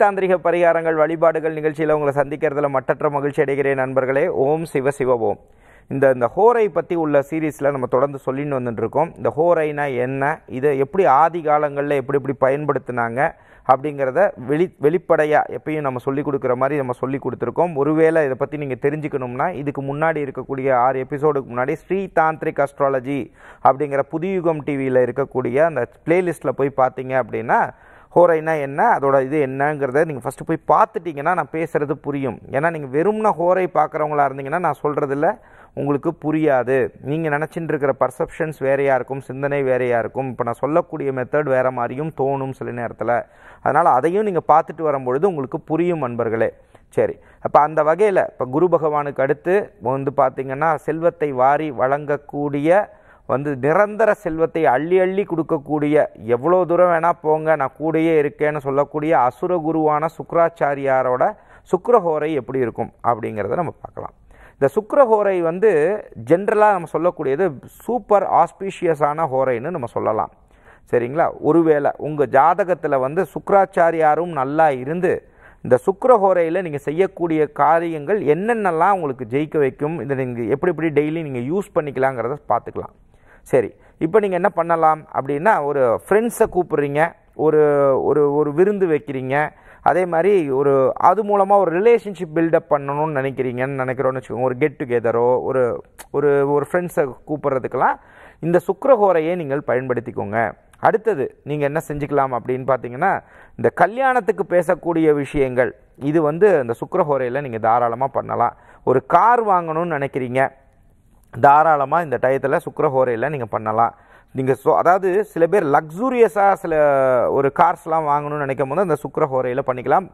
தாந்திரிக பரிகாரங்கள் வழிபாடுகள் நிகழ்ச்சியில் உங்களை சந்திக்கிறதுல மட்டற்ற மகிழ்ச்சி அடைகிறேன் நண்பர்களே ஓம் சிவ சிவ ஓம் இந்த இந்த ஹோரை பற்றி உள்ள சீரீஸில் நம்ம தொடர்ந்து சொல்லின்னு வந்துட்டுருக்கோம் இந்த ஹோரைனா என்ன இதை எப்படி ஆதி காலங்களில் எப்படி எப்படி பயன்படுத்தினாங்க அப்படிங்கிறத வெளி வெளிப்படையாக எப்பயும் நம்ம சொல்லிக் கொடுக்குற மாதிரி நம்ம சொல்லி கொடுத்துருக்கோம் ஒருவேளை இதை பற்றி நீங்கள் தெரிஞ்சுக்கணும்னா இதுக்கு முன்னாடி இருக்கக்கூடிய ஆறு எபிசோடுக்கு முன்னாடி ஸ்ரீ தாந்திரிக் அஸ்ட்ராலஜி அப்படிங்கிற புதியுகம் டிவியில் இருக்கக்கூடிய அந்த பிளேலிஸ்ட்டில் போய் பார்த்தீங்க அப்படின்னா ஹோரைனா என்ன அதோட இது என்னங்கிறத நீங்கள் ஃபஸ்ட்டு போய் பார்த்துட்டிங்கன்னா நான் பேசுகிறது புரியும் ஏன்னா நீங்கள் வெறும்னா ஹோரை பார்க்குறவங்களா இருந்தீங்கன்னா நான் சொல்கிறதில்ல உங்களுக்கு புரியாது நீங்கள் நினச்சிட்டு இருக்கிற பர்செப்ஷன்ஸ் வேறையாக இருக்கும் சிந்தனை வேறையாக இருக்கும் இப்போ நான் சொல்லக்கூடிய மெத்தட் வேறு மாதிரியும் தோணும் சில நேரத்தில் அதனால் அதையும் நீங்கள் பார்த்துட்டு வரும்பொழுது உங்களுக்கு புரியும் நண்பர்களே சரி அப்போ அந்த வகையில் இப்போ குரு பகவானுக்கு அடுத்து வந்து பார்த்திங்கன்னா செல்வத்தை வாரி வழங்கக்கூடிய வந்து நிரந்தர செல்வத்தை அள்ளி அள்ளி கொடுக்கக்கூடிய எவ்வளோ தூரம் வேணால் போங்க நான் கூடயே இருக்கேன்னு சொல்லக்கூடிய அசுர குருவான சுக்கராச்சாரியாரோட சுக்கரஹோரை எப்படி இருக்கும் அப்படிங்கிறத நம்ம பார்க்கலாம் இந்த சுக்கரஹோரை வந்து ஜென்ரலாக நம்ம சொல்லக்கூடியது சூப்பர் ஆஸ்பீஷியஸான ஹோரைன்னு நம்ம சொல்லலாம் சரிங்களா ஒருவேளை உங்கள் ஜாதகத்தில் வந்து சுக்கராச்சாரியாரும் நல்லா இருந்து இந்த சுக்கரஹோரையில் நீங்கள் செய்யக்கூடிய காரியங்கள் என்னென்னலாம் உங்களுக்கு ஜெயிக்க வைக்கும் இதை நீங்கள் எப்படி எப்படி டெய்லி நீங்கள் யூஸ் பண்ணிக்கலாங்கிறத பார்த்துக்கலாம் சரி இப்போ நீங்கள் என்ன பண்ணலாம் அப்படின்னா ஒரு ஃப்ரெண்ட்ஸை கூப்பிட்றீங்க ஒரு ஒரு ஒரு விருந்து வைக்கிறீங்க அதே மாதிரி ஒரு அது மூலமாக ஒரு ரிலேஷன்ஷிப் பில்டப் பண்ணணும்னு நினைக்கிறீங்கன்னு நினைக்கிறோன்னு வச்சுக்கோங்க ஒரு கெட் டுகெதரோ ஒரு ஒரு ஒரு ஃப்ரெண்ட்ஸை கூப்பிட்றதுக்கெல்லாம் இந்த சுக்கரகோரையே நீங்கள் பயன்படுத்திக்கோங்க அடுத்தது நீங்கள் என்ன செஞ்சுக்கலாம் அப்படின்னு பார்த்தீங்கன்னா இந்த கல்யாணத்துக்கு பேசக்கூடிய விஷயங்கள் இது வந்து இந்த சுக்கரஹோரையில் நீங்கள் தாராளமாக பண்ணலாம் ஒரு கார் வாங்கணும்னு நினைக்கிறீங்க தாராளமாக இந்த டயத்தில் சுக்கரஹோரையில் நீங்கள் பண்ணலாம் நீங்கள் ஸோ அதாவது சில பேர் லக்ஸூரியஸாக சில ஒரு கார்ஸ்லாம் வாங்கணும்னு நினைக்கும் போது அந்த சுக்கரஹோரையில் பண்ணிக்கலாம்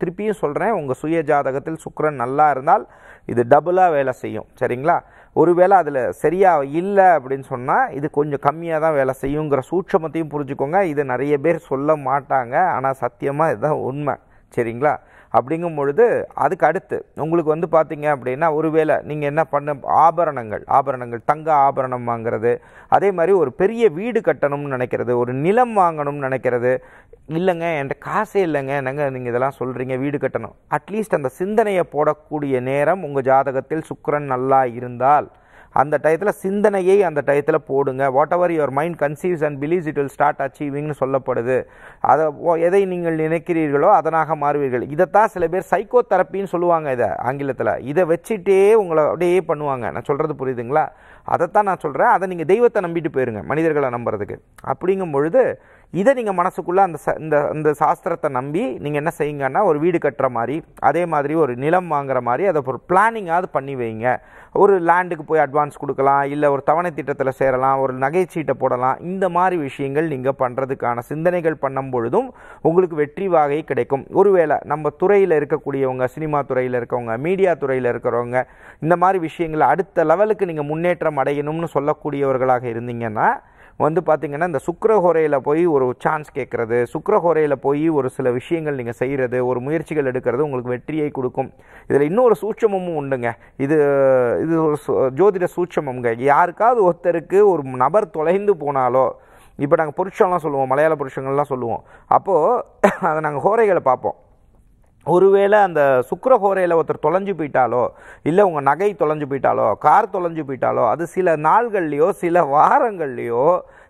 திருப்பியும் சொல்கிறேன் உங்கள் சுய ஜாதகத்தில் சுக்கரன் நல்லா இருந்தால் இது டபுளாக வேலை செய்யும் சரிங்களா ஒருவேளை அதில் சரியாக இல்லை அப்படின்னு சொன்னால் இது கொஞ்சம் கம்மியாக தான் வேலை செய்யுங்கிற சூட்சமத்தையும் புரிஞ்சுக்கோங்க இது நிறைய பேர் சொல்ல மாட்டாங்க ஆனால் சத்தியமாக இதுதான் உண்மை சரிங்களா அப்படிங்கும் பொழுது அதுக்கு அடுத்து உங்களுக்கு வந்து பார்த்தீங்க அப்படின்னா ஒருவேளை நீங்கள் என்ன பண்ண ஆபரணங்கள் ஆபரணங்கள் தங்க ஆபரணம் வாங்கிறது அதே மாதிரி ஒரு பெரிய வீடு கட்டணும்னு நினைக்கிறது ஒரு நிலம் வாங்கணும்னு நினைக்கிறது இல்லைங்க என்கிட்ட காசே இல்லைங்க என்னங்க நீங்கள் இதெல்லாம் சொல்கிறீங்க வீடு கட்டணும் அட்லீஸ்ட் அந்த சிந்தனையை போடக்கூடிய நேரம் உங்கள் ஜாதகத்தில் சுக்கரன் நல்லா இருந்தால் அந்த டயத்தில் சிந்தனையை அந்த டயத்தில் போடுங்க whatever your mind conceives and believes it will start அச்சீவிங்னு சொல்லப்படுது அதை எதை நீங்கள் நினைக்கிறீர்களோ அதனாக மாறுவீர்கள் இதைத்தான் சில பேர் சைக்கோ தெரப்பின்னு சொல்லுவாங்க இதை ஆங்கிலத்தில் இதை வச்சுட்டே உங்களை அப்படியே பண்ணுவாங்க நான் சொல்கிறது புரியுதுங்களா அதைத்தான் நான் சொல்கிறேன் அதை நீங்கள் தெய்வத்தை நம்பிட்டு போயிருங்க மனிதர்களை நம்புறதுக்கு அப்படிங்கும் பொழுது இதை நீங்கள் மனசுக்குள்ளே அந்த இந்த இந்த சாஸ்திரத்தை நம்பி நீங்கள் என்ன செய்யுங்கன்னா ஒரு வீடு கட்டுற மாதிரி அதே மாதிரி ஒரு நிலம் வாங்குற மாதிரி அதை ஒரு பிளானிங்காவது பண்ணி வைங்க ஒரு லேண்டுக்கு போய் அட்வான்ஸ் கொடுக்கலாம் இல்லை ஒரு தவணை திட்டத்தில் சேரலாம் ஒரு நகைச்சீட்டை போடலாம் இந்த மாதிரி விஷயங்கள் நீங்கள் பண்ணுறதுக்கான சிந்தனைகள் பண்ணும் பொழுதும் உங்களுக்கு வெற்றி வாகை கிடைக்கும் ஒருவேளை நம்ம துறையில் இருக்கக்கூடியவங்க சினிமா துறையில் இருக்கவங்க மீடியா துறையில் இருக்கிறவங்க இந்த மாதிரி விஷயங்களை அடுத்த லெவலுக்கு நீங்கள் முன்னேற்றம் அடையணும்னு சொல்லக்கூடியவர்களாக இருந்தீங்கன்னா வந்து பார்த்திங்கன்னா இந்த சுக்கரஹோரையில் போய் ஒரு சான்ஸ் கேட்குறது சுக்கரஹோரையில் போய் ஒரு சில விஷயங்கள் நீங்கள் செய்கிறது ஒரு முயற்சிகள் எடுக்கிறது உங்களுக்கு வெற்றியை கொடுக்கும் இதில் இன்னொரு சூட்சமும் உண்டுங்க இது இது ஒரு ஜோதிட சூட்சமங்க யாருக்காவது ஒருத்தருக்கு ஒரு நபர் தொலைந்து போனாலோ இப்போ நாங்கள் புருஷன்லாம் சொல்லுவோம் மலையாள புருஷங்கள்லாம் சொல்லுவோம் அப்போது அதை நாங்கள் ஹோரைகளை பார்ப்போம் ஒருவேளை அந்த சுக்கரகோரையில் ஒருத்தர் தொலைஞ்சு போயிட்டாலோ இல்லை உங்கள் நகை தொலைஞ்சு போயிட்டாலோ கார் தொலைஞ்சு போயிட்டாலோ அது சில நாள்கள்லையோ சில வாரங்கள்லேயோ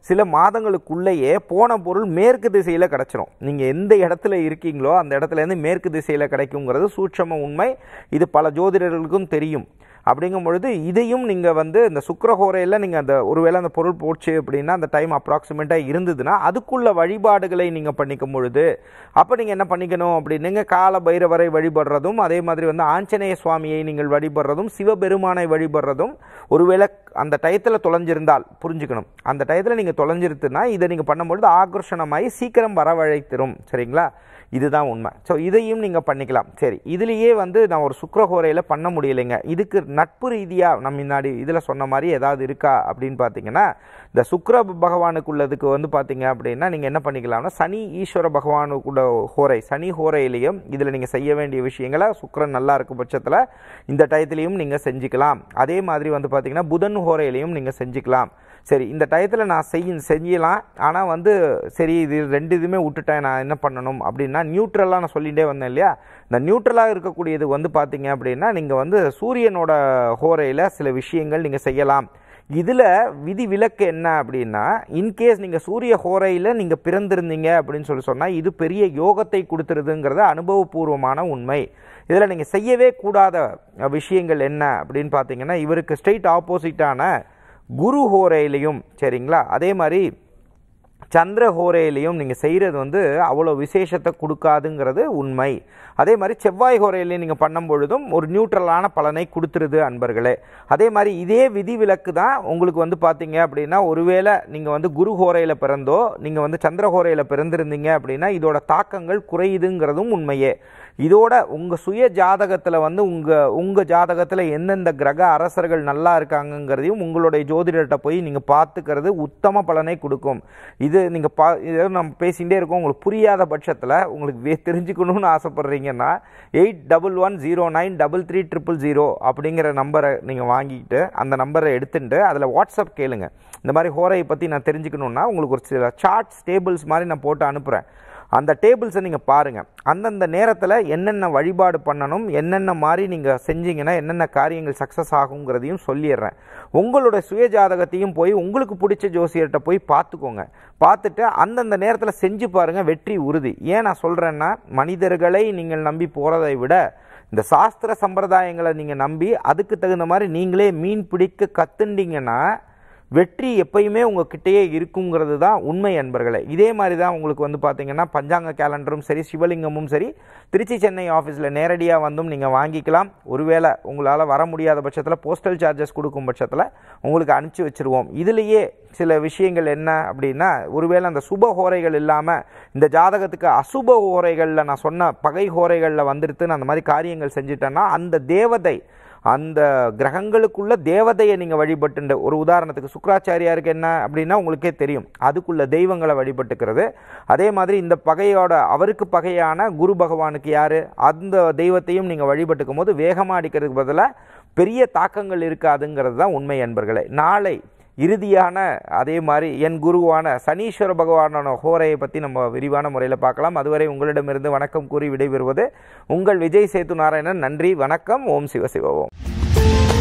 சில மாதங்களுக்குள்ளேயே போன பொருள் மேற்கு திசையில் கிடச்சிரும் நீங்கள் எந்த இடத்துல இருக்கீங்களோ அந்த இடத்துலேருந்து மேற்கு திசையில் கிடைக்குங்கிறது சூட்சம உண்மை இது பல ஜோதிடர்களுக்கும் தெரியும் அப்படிங்கும் பொழுது இதையும் நீங்கள் வந்து இந்த சுக்கரஹோரையில் நீங்கள் அந்த ஒருவேளை அந்த பொருள் போச்சு அப்படின்னா அந்த டைம் அப்ராக்சிமேட்டாக இருந்ததுன்னா அதுக்குள்ள வழிபாடுகளை நீங்கள் பண்ணிக்கும் பொழுது அப்போ நீங்கள் என்ன பண்ணிக்கணும் அப்படின்னுங்க கால பைரவரை வழிபடுறதும் அதே மாதிரி வந்து ஆஞ்சநேய சுவாமியை நீங்கள் வழிபடுறதும் சிவபெருமானை வழிபடுறதும் ஒருவேளை அந்த டயத்தில் தொலைஞ்சிருந்தால் புரிஞ்சுக்கணும் அந்த டயத்தில் நீங்கள் தொலைஞ்சிருத்துனா இதை நீங்கள் பண்ணும்பொழுது ஆகர்ஷணமாகி சீக்கிரம் வரவழைத்திரும் சரிங்களா இதுதான் உண்மை ஸோ இதையும் நீங்கள் பண்ணிக்கலாம் சரி இதுலேயே வந்து நான் ஒரு சுக்கரகோரையில் பண்ண முடியலைங்க இதுக்கு நட்பு ரீதியாக நம்ம முன்னாடி இதில் சொன்ன மாதிரி ஏதாவது இருக்கா அப்படின்னு பார்த்தீங்கன்னா இந்த சுக்கர உள்ளதுக்கு வந்து பார்த்தீங்க அப்படின்னா நீங்கள் என்ன பண்ணிக்கலாம்னா சனி ஈஸ்வர பகவானுக்குள்ள ஹோரை சனி ஹோரையிலையும் இதில் நீங்கள் செய்ய வேண்டிய விஷயங்களை சுக்கரன் நல்லா இருக்க பட்சத்தில் இந்த டயத்துலேயும் நீங்கள் செஞ்சுக்கலாம் அதே மாதிரி வந்து பார்த்தீங்கன்னா புதன் ஹோரையிலையும் நீங்கள் செஞ்சுக்கலாம் சரி இந்த டயத்தில் நான் செய்ய செய்யலாம் ஆனால் வந்து சரி இது ரெண்டு இதுவுமே விட்டுட்டேன் நான் என்ன பண்ணணும் அப்படின்னா நியூட்ரலாக நான் சொல்லிகிட்டே வந்தேன் இல்லையா இந்த நியூட்ரலாக இருக்கக்கூடியது வந்து பார்த்திங்க அப்படின்னா நீங்கள் வந்து சூரியனோட ஹோரையில் சில விஷயங்கள் நீங்கள் செய்யலாம் இதில் விதி விலக்கு என்ன அப்படின்னா இன்கேஸ் நீங்கள் சூரிய ஹோரையில் நீங்கள் பிறந்திருந்தீங்க அப்படின்னு சொல்லி சொன்னால் இது பெரிய யோகத்தை கொடுத்துருதுங்கிறது அனுபவபூர்வமான உண்மை இதில் நீங்கள் செய்யவே கூடாத விஷயங்கள் என்ன அப்படின்னு பார்த்தீங்கன்னா இவருக்கு ஸ்ட்ரெயிட் ஆப்போசிட்டான குரு ஹோரையிலையும் சரிங்களா அதே மாதிரி சந்திர ஹோரையிலையும் நீங்கள் செய்கிறது வந்து அவ்வளோ விசேஷத்தை கொடுக்காதுங்கிறது உண்மை அதே மாதிரி செவ்வாய் ஹோரையிலையும் நீங்கள் பண்ணும் பொழுதும் ஒரு நியூட்ரலான பலனை கொடுத்துருது அன்பர்களே அதே மாதிரி இதே விதிவிலக்கு தான் உங்களுக்கு வந்து பார்த்தீங்க அப்படின்னா ஒருவேளை நீங்கள் வந்து குரு ஹோரையில் பிறந்தோ நீங்கள் வந்து சந்திர ஹோரையில் பிறந்திருந்தீங்க அப்படின்னா இதோட தாக்கங்கள் குறையுதுங்கிறதும் உண்மையே இதோட உங்கள் சுய ஜாதகத்தில் வந்து உங்கள் உங்கள் ஜாதகத்தில் எந்தெந்த கிரக அரசர்கள் நல்லா இருக்காங்கங்கிறதையும் உங்களுடைய ஜோதிடர்கிட்ட போய் நீங்கள் பார்த்துக்கிறது உத்தம பலனை கொடுக்கும் இது இது நீங்கள் பா இதை நம்ம பேசிகிட்டே இருக்கோம் உங்களுக்கு புரியாத பட்சத்தில் உங்களுக்கு வே தெரிஞ்சுக்கணும்னு ஆசைப்பட்றீங்கன்னா eight double one zero nine double three triple zero அப்படிங்கிற நம்பரை நீங்கள் வாங்கிட்டு அந்த நம்பரை எடுத்துட்டு அதில் வாட்ஸ்அப் கேளுங்க இந்த மாதிரி ஹோரையை பற்றி நான் தெரிஞ்சுக்கணுன்னா உங்களுக்கு ஒரு சில சார்ட்ஸ் டேபிள்ஸ் மாதிரி நான் போட்டு அனுப்புகிறேன் அந்த டேபிள்ஸை நீங்கள் பாருங்கள் அந்தந்த நேரத்தில் என்னென்ன வழிபாடு பண்ணணும் என்னென்ன மாதிரி நீங்கள் செஞ்சீங்கன்னா என்னென்ன காரியங்கள் சக்ஸஸ் ஆகுங்கிறதையும் சொல்லிடுறேன் உங்களோட சுய ஜாதகத்தையும் போய் உங்களுக்கு பிடிச்ச ஜோசியர்கிட்ட போய் பார்த்துக்கோங்க பார்த்துட்டு அந்தந்த நேரத்தில் செஞ்சு பாருங்கள் வெற்றி உறுதி ஏன் நான் சொல்கிறேன்னா மனிதர்களை நீங்கள் நம்பி போகிறதை விட இந்த சாஸ்திர சம்பிரதாயங்களை நீங்கள் நம்பி அதுக்கு தகுந்த மாதிரி நீங்களே மீன் பிடிக்க கற்றுண்டிங்கன்னா வெற்றி எப்பயுமே உங்ககிட்டயே இருக்குங்கிறது தான் உண்மை அன்பர்களே இதே மாதிரி தான் உங்களுக்கு வந்து பார்த்திங்கன்னா பஞ்சாங்க கேலண்டரும் சரி சிவலிங்கமும் சரி திருச்சி சென்னை ஆஃபீஸில் நேரடியாக வந்தும் நீங்கள் வாங்கிக்கலாம் ஒருவேளை உங்களால் வர முடியாத பட்சத்தில் போஸ்டல் சார்ஜஸ் கொடுக்கும் பட்சத்தில் உங்களுக்கு அனுப்பிச்சி வச்சுருவோம் இதுலேயே சில விஷயங்கள் என்ன அப்படின்னா ஒருவேளை அந்த சுப ஹோரைகள் இல்லாமல் இந்த ஜாதகத்துக்கு அசுப ஹோரைகளில் நான் சொன்ன பகை ஹோரைகளில் வந்துடுத்து அந்த மாதிரி காரியங்கள் செஞ்சுட்டேன்னா அந்த தேவதை அந்த கிரகங்களுக்குள்ள தேவதையை நீங்கள் வழிபட்டு ஒரு உதாரணத்துக்கு சுக்கராச்சாரியாருக்கு என்ன அப்படின்னா உங்களுக்கே தெரியும் அதுக்குள்ள தெய்வங்களை வழிபட்டுக்கிறது அதே மாதிரி இந்த பகையோட அவருக்கு பகையான குரு பகவானுக்கு யார் அந்த தெய்வத்தையும் நீங்கள் வழிபட்டுக்கும் போது வேகமாக அடிக்கிறதுக்கு பதிலாக பெரிய தாக்கங்கள் இருக்காதுங்கிறது தான் உண்மை என்பர்களே நாளை இறுதியான அதே மாதிரி என் குருவான சனீஸ்வர பகவானோட ஹோரையை பற்றி நம்ம விரிவான முறையில் பார்க்கலாம் அதுவரை உங்களிடமிருந்து வணக்கம் கூறி விடைபெறுவது உங்கள் விஜய் சேத்து நாராயணன் நன்றி வணக்கம் ஓம் சிவசிவோம்